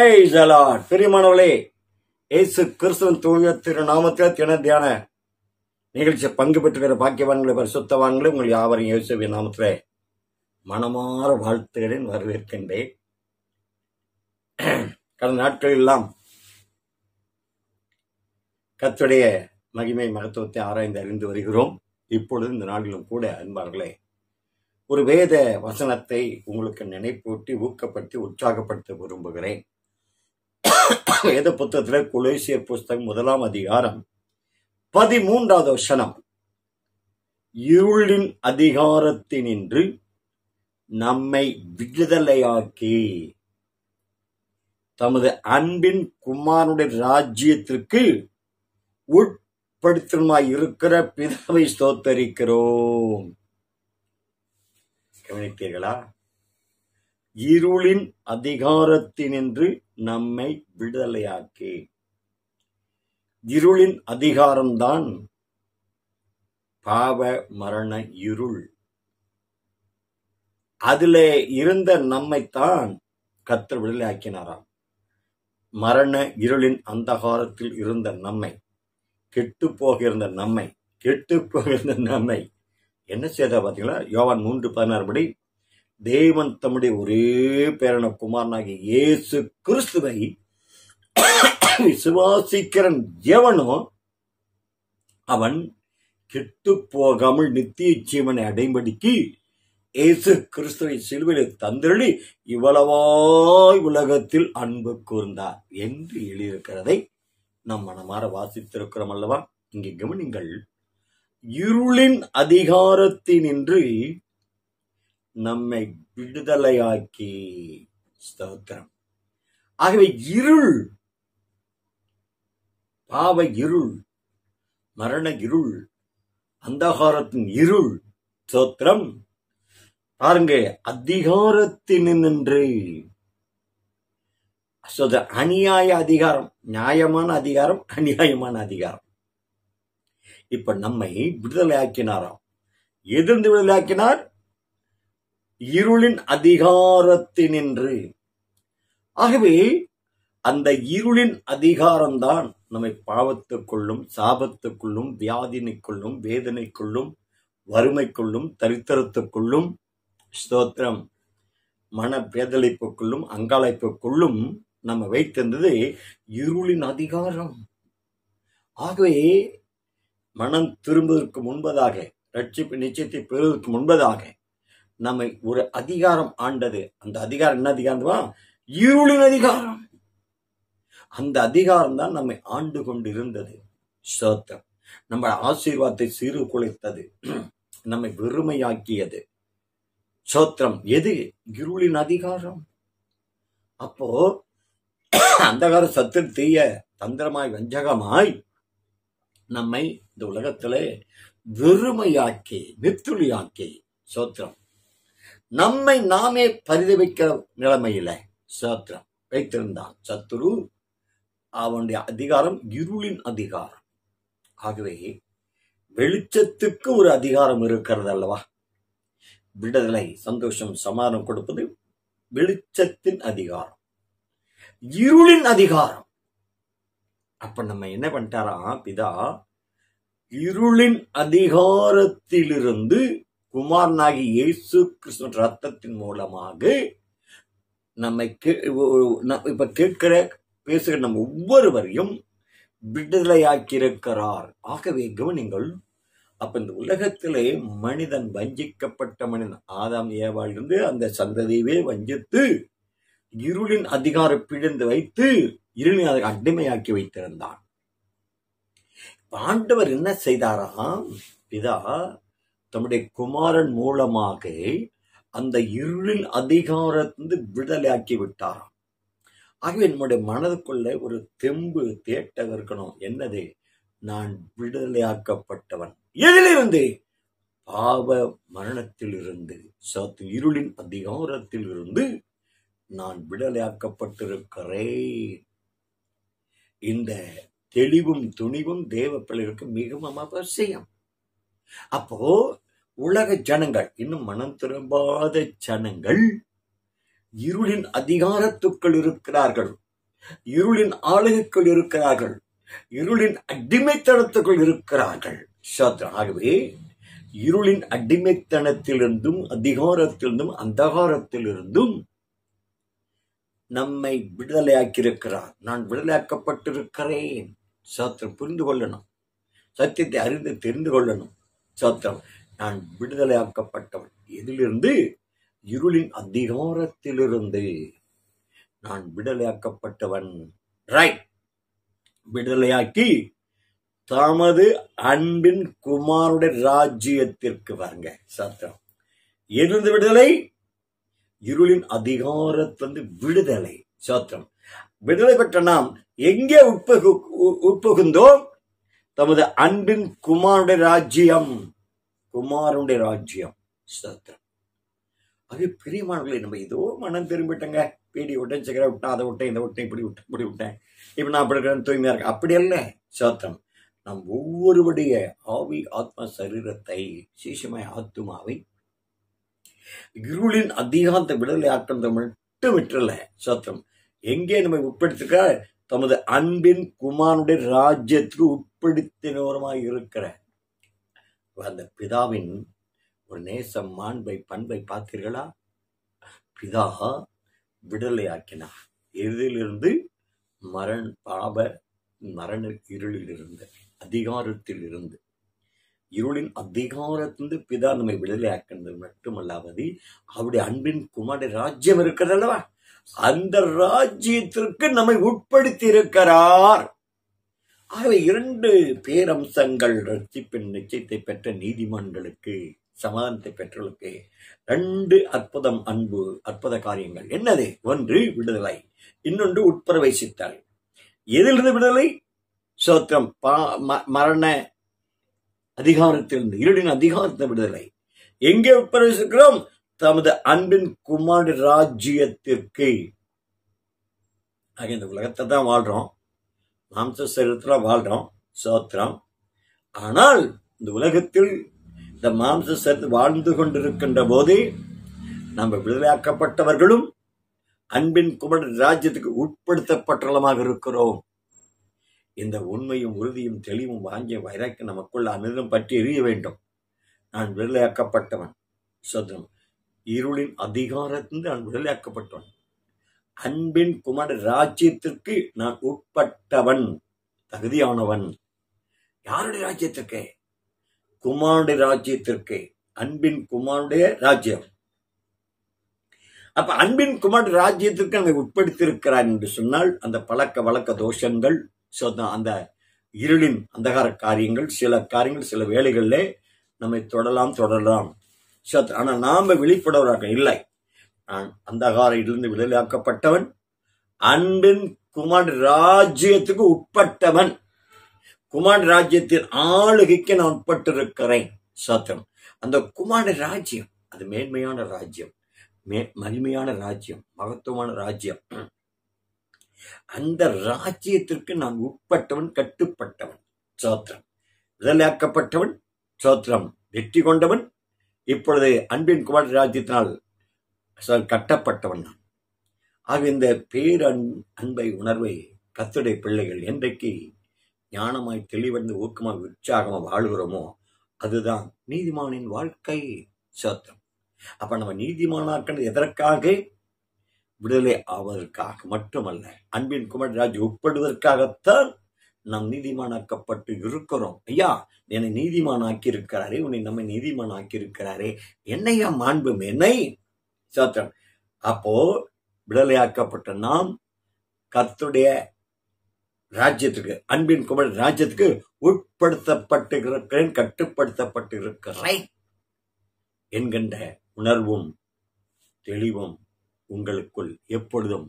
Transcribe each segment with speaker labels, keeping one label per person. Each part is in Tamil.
Speaker 1: பிரைஸ் அலாட் பிரியமானவளே ஏசு கிறிஸ்துவன் தூய திருநாமத்தில் தின தியான நிகழ்ச்சியை பங்கு பெற்றுக்கிற பாக்கியவான்களை பரிசுத்தவான்களை உங்கள் யாவரையும் யோசிவின் நாமத்தில் மனமாற வாழ்த்துகளின் வரவேற்கின்றேன் கடந்த நாட்கள் எல்லாம் கத்துடைய மகிமை மகத்துவத்தை ஆராய்ந்து அறிந்து வருகிறோம் இப்பொழுது இந்த நாளிலும் கூட அன்பார்களே ஒரு வேத வசனத்தை உங்களுக்கு நினைப்பூட்டி ஊக்கப்படுத்தி உற்சாகப்படுத்த விரும்புகிறேன் வேத புத்தகத்துல குலேசியர் புஸ்தகம் முதலாம் அதிகாரம் பதிமூன்றாவது வசனம் இருளின் அதிகாரத்தினின்று நம்மை விடுதலையாக்கி தமது அன்பின் குமாரனுடைய ராஜ்யத்திற்கு உட்படுத்தமாய் இருக்கிற பிதாவை ஸ்தோத்தரிக்கிறோம் கவனித்தீர்களா இருளின் அதிகாரத்தினின்று நம்மை விடுதலையாக்கி இருளின் அதிகாரம்தான் பாவ மரண இருள் அதிலே இருந்த நம்மைத்தான் கத்தர் விடுதலையாக்கினாராம் மரண இருளின் அந்தகாரத்தில் இருந்த நம்மை கெட்டு போகிருந்த நம்மை கெட்டு போகிருந்த நம்மை என்ன செய்த பார்த்தீங்களா யோவான் மூன்று பதினாறு படி தேவன் தம்முடைய ஒரே பேரன குமாரனாகிய இயேசு கிறிஸ்துவை விசுவாசிக்கிறன் எவனோ அவன் கெட்டு போகாமல் நித்திய ஜீவனை அடைபடிக்கு இயேசு கிறிஸ்துவை செல்வில தந்தருளி இவ்வளவாய் உலகத்தில் அன்பு கூர்ந்தார் என்று எழுதியிருக்கிறதை நம் மனமாற வாசித்திருக்கிறோம் அல்லவா இங்கே கவனிங்கள் இருளின் அதிகாரத்தினின்று நம்மை விடுதலையாக்கி ஸ்தோத்திரம் ஆகவே இருள் பாவ இருள் மரண இருள் அந்தகாரத்தின் இருள் ஸ்தோத்திரம் பாருங்க அதிகாரத்தின் நின்று அநியாய அதிகாரம் நியாயமான அதிகாரம் அநியாயமான அதிகாரம் இப்ப நம்மை விடுதலை ஆக்கினாராம் எதிர்ந்து விடுதலை ஆக்கினார் இருளின் அதிகாரத்தினின்று ஆகவே அந்த இருளின் அதிகாரம்தான் நம்மை பாவத்துக்குள்ளும் சாபத்துக்குள்ளும் வியாதினைக்குள்ளும் வேதனைக்குள்ளும் வறுமைக்குள்ளும் தரித்திரத்துக்குள்ளும் ஸ்தோத்திரம் மன பேதளிப்புக்குள்ளும் அங்காளைப்புக்குள்ளும் நம்ம வைத்திருந்தது இருளின் அதிகாரம் ஆகவே மனம் திரும்புவதற்கு முன்பதாக ரட்சிப்பு நிச்சயத்தை பெறுவதற்கு முன்பதாக நம்மை ஒரு அதிகாரம் ஆண்டது அந்த அதிகாரம் என்ன அதிகாரமா இருளின் அதிகாரம் அந்த அதிகாரம் தான் நம்மை ஆண்டு கொண்டு இருந்தது சோத்திரம் நம்ம ஆசீர்வாதத்தை சீர்குலைத்தது குலைத்தது நம்மை வெறுமையாக்கியது சோத்திரம் எது இருளின் அதிகாரம் அப்போ அந்த கால சத்து தீய தந்திரமாய் வஞ்சகமாய் நம்மை இந்த உலகத்திலே வெறுமையாக்கி மித்துளியாக்கி சோத்திரம் நம்மை நாமே பரிதவிக்கிற நிலைமையில சத்ரம் வைத்திருந்தான் சத்துரு அவனுடைய அதிகாரம் இருளின் அதிகாரம் ஆகவே வெளிச்சத்துக்கு ஒரு அதிகாரம் இருக்கிறது அல்லவா விடுதலை சந்தோஷம் சமாதானம் கொடுப்பது வெளிச்சத்தின் அதிகாரம் இருளின் அதிகாரம் அப்ப நம்ம என்ன பண்ணிட்டாரா பிதா இருளின் அதிகாரத்திலிருந்து குமாரனாகி இயேசு கிறிஸ்துவ ரத்தத்தின் மூலமாக நம்மை இப்ப கேட்கிற பேசுகிற நம்ம ஒவ்வொருவரையும் விடுதலையாக்கியிருக்கிறார் ஆகவே கவனிங்கள் அப்ப இந்த உலகத்திலே மனிதன் வஞ்சிக்கப்பட்ட மனிதன் ஆதாம் ஏவாளிருந்து அந்த சந்ததியவே வஞ்சித்து இருளின் அதிகார பிழந்து வைத்து இருளின் அடிமையாக்கி வைத்திருந்தான் ஆண்டவர் என்ன செய்தாராம் பிதா தம்முடைய குமாரன் மூலமாக அந்த இருளின் அதிகாரத்திலிருந்து விடுதலை ஆக்கி விட்டாராம் ஆகவே நம்முடைய மனதுக்குள்ள ஒரு தெம்பு தேட்ட இருக்கணும் என்னது நான் விடுதலையாக்கப்பட்டவன் எதிலிருந்து பாவ மரணத்தில் இருந்து சத்து இருளின் அதிகாரத்தில் இருந்து நான் விடுதலையாக்கப்பட்டிருக்கிறேன் இந்த தெளிவும் துணிவும் தேவ பிள்ளைகளுக்கு மிகவும் அவசியம் அப்போ உலக ஜனங்கள் இன்னும் மனம் திரும்பாத ஜனங்கள் இருளின் அதிகாரத்துக்குள் இருக்கிறார்கள் இருளின் ஆளுகைக்குள் இருக்கிறார்கள் இருளின் அடிமைத்தனத்துக்குள் இருக்கிறார்கள் ஆகவே இருளின் அடிமைத்தனத்திலிருந்தும் அதிகாரத்திலிருந்தும் அந்தகாரத்திலிருந்தும் நம்மை விடுதலையாக்கியிருக்கிறார் நான் விடுதலையாக்கப்பட்டிருக்கிறேன் சாத்திரம் புரிந்து கொள்ளணும் சத்தியத்தை அறிந்து தெரிந்து கொள்ளணும் சோத்திரம் நான் விடுதலையாக்கப்பட்டவன் எதிலிருந்து இருளின் அதிகாரத்திலிருந்து நான் விடுதலையாக்கப்பட்டவன் ரைட் விடுதலையாக்கி தமது அன்பின் குமாருடைய ராஜ்யத்திற்கு வாருங்க சாத்திரம் எதிர்ந்து விடுதலை இருளின் அதிகாரத்திலிருந்து விடுதலை சோத்திரம் விடுதலை பெற்ற நாம் எங்கே உட்பகு உட்புகுந்தோம் தமது அன்பின் குமாருடைய ராஜ்யம் குமாருடைய ராஜ்யம் ஸ்தோத்திரம் அது பிரியமானவர்களே நம்ம ஏதோ மனம் திரும்பிட்டங்க பீடி விட்டேன் சிகரெட் விட்டேன் அதை விட்டேன் இந்த விட்டேன் இப்படி விட்டேன் இப்படி விட்டேன் இப்போ நான் அப்படி இருக்கிறேன் தூய்மையாக இருக்கேன் அப்படி அல்ல சோத்திரம் நம் ஒவ்வொருவருடைய ஆவி ஆத்மா சரீரத்தை சீசமாய் ஆத்மாவை இருளின் அதிகாந்த விடுதலை ஆட்டம் மட்டும் விட்டுல சோத்திரம் எங்கே நம்ம உட்படுத்திருக்கிறார் தமது அன்பின் குமாரனுடைய ராஜ்யத்திற்கு உட்படுத்தினவருமாய் இருக்கிற அந்த பிதாவின் ஒரு நேசம் மாண்பை பண்பை பார்த்தீர்களா பிதா விடுதலை ஆக்கினார் எதிலிருந்து மரண் பாப மரண இருளில் இருந்த அதிகாரத்தில் இருந்து இருளின் அதிகாரத்திலிருந்து பிதா நம்மை விடுதலை ஆக்கினது மட்டுமல்லாவது அவருடைய அன்பின் குமாரி ராஜ்யம் இருக்கிறதல்லவா அந்த ராஜ்யத்திற்கு நம்மை உட்படுத்தியிருக்கிறார் ஆகவே இரண்டு பேரம்சங்கள் ரட்சிப்பின் நிச்சயத்தை பெற்ற நீதிமன்றங்களுக்கு சமாதானத்தை பெற்றவர்களுக்கு ரெண்டு அற்புதம் அன்பு அற்புத காரியங்கள் என்னது ஒன்று விடுதலை இன்னொன்று உட்பிரவேசித்தல் எதிலிருந்து விடுதலை சோத்திரம் மரண அதிகாரத்திலிருந்து இருளின் அதிகாரத்தை விடுதலை எங்கே உட்பிரவேசிக்கிறோம் தமது அன்பின் குமார் ராஜ்யத்திற்கு ஆக இந்த உலகத்தை தான் வாழ்கிறோம் மாம்ச சரீரத்தில் வாழ்கிறோம் சோத்திரம் ஆனால் இந்த உலகத்தில் இந்த மாம்ச சரீரத்தில் வாழ்ந்து கொண்டிருக்கின்ற போது நம்ம விடுதலையாக்கப்பட்டவர்களும் அன்பின் குமரன் ராஜ்யத்துக்கு உட்படுத்தப்பட்டலமாக இருக்கிறோம் இந்த உண்மையும் உறுதியும் தெளிவும் வாங்கிய வைரக்கு நமக்குள்ள அனுதம் பற்றி எரிய வேண்டும் நான் விடுதலையாக்கப்பட்டவன் சோத்திரம் இருளின் அதிகாரத்திலிருந்து நான் விடுதலையாக்கப்பட்டவன் அன்பின் குமார ராஜ்யத்திற்கு நான் உட்பட்டவன் தகுதியானவன் யாருடைய ராஜ்யத்திற்கு குமாருடைய ராஜ்யத்திற்கு அன்பின் குமாருடைய ராஜ்யம் அப்ப அன்பின் குமார் ராஜ்யத்திற்கு நம்மை உட்படுத்தியிருக்கிறார் என்று சொன்னால் அந்த பழக்க வழக்க தோஷங்கள் அந்த இருளின் அந்தகார காரியங்கள் சில காரியங்கள் சில வேலைகளில் நம்மை தொடலாம் தொடரலாம் சத்ரு ஆனால் நாம விழிப்படவராக இல்லை நான் அந்தகாரிலிருந்து விடுதலாக்கப்பட்டவன் அன்பின் குமார் ராஜ்யத்துக்கு உட்பட்டவன் குமார் ராஜ்யத்தின் ஆளுகைக்கு நான் உட்பட்டிருக்கிறேன் சத்ரம் அந்த குமார ராஜ்யம் அது மேன்மையான ராஜ்யம் மே மகிமையான ராஜ்யம் மகத்துவமான ராஜ்யம் அந்த ராஜ்யத்திற்கு நான் உட்பட்டவன் கட்டுப்பட்டவன் சோத்திரம் விதலையாக்கப்பட்டவன் சோத்திரம் வெற்றி கொண்டவன் இப்பொழுது அன்பின் குமார் ராஜ்யத்தினால் கட்டப்பட்டவன் நான் ஆக இந்த பேரன் அன்பை உணர்வை கத்துடைய பிள்ளைகள் என்றைக்கு ஞானமாய் தெளிவந்து ஊக்கமாய் உற்சாகமாக வாழ்கிறோமோ அதுதான் நீதிமானின் வாழ்க்கை சோத்திரம் அப்ப நம்ம நீதிமானாக்கள் எதற்காக விடுதலை ஆவதற்காக மட்டுமல்ல அன்பின் குமரராஜ் உட்படுவதற்காகத்தான் நாம் நீதிமானாக்கப்பட்டு இருக்கிறோம் ஐயா என்னை நீதிமான் இருக்கிறாரே உன்னை நம்மை நீதிமான் ஆக்கியிருக்கிறாரே என்னையா மாண்பு என்னை சோத்திரம் அப்போ விடுதலையாக்கப்பட்ட நாம் கத்துடைய ராஜ்யத்துக்கு அன்பின் குமல் ராஜ்யத்துக்கு உட்படுத்தப்பட்டு இருக்கிறேன் கட்டுப்படுத்தப்பட்டு இருக்கிறேன் என்கின்ற உணர்வும் தெளிவும் உங்களுக்குள் எப்பொழுதும்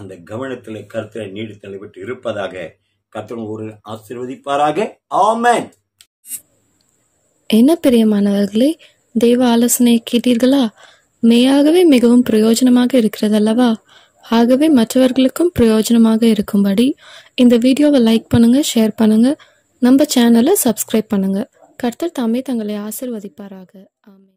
Speaker 1: அந்த கவனத்தில் கருத்தில் நீடித்து நிலைபெற்று இருப்பதாக கத்தன் ஒரு ஆசிர்வதிப்பாராக ஆமேன் என்ன பிரியமானவர்களே தெய்வ ஆலோசனையை கேட்டீர்களா மெய்யாகவே மிகவும் பிரயோஜனமாக இருக்கிறது அல்லவா ஆகவே மற்றவர்களுக்கும் பிரயோஜனமாக இருக்கும்படி இந்த வீடியோவை லைக் பண்ணுங்க ஷேர் பண்ணுங்க நம்ம சேனலை சப்ஸ்கிரைப் பண்ணுங்க கர்த்தர் தாமே தங்களை ஆசிர்வதிப்பாராக ஆமாம்